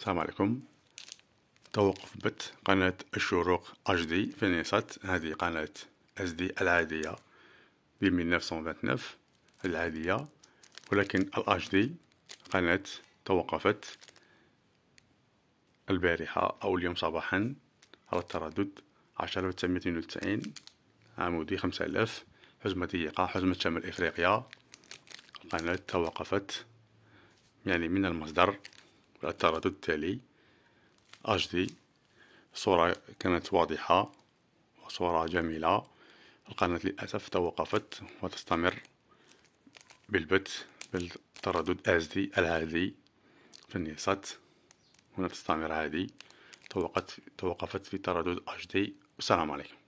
السلام عليكم توقف بت قناة الشروق اش دي فينيسات هذه قناة اس دي العادية ب 1929 العادية ولكن الاش دي قناة توقفت البارحة أو اليوم صباحا على التردد 10992 عمودي 5000 حزمة ضيقة حزمة شمال إفريقيا قناة توقفت يعني من المصدر التردد التالي دي صورة كانت واضحة وصورة جميلة القناة للأسف توقفت وتستمر بالبت بالتردد دي العادي في النيسات هنا تستمر عادي توقفت في تردد دي السلام عليكم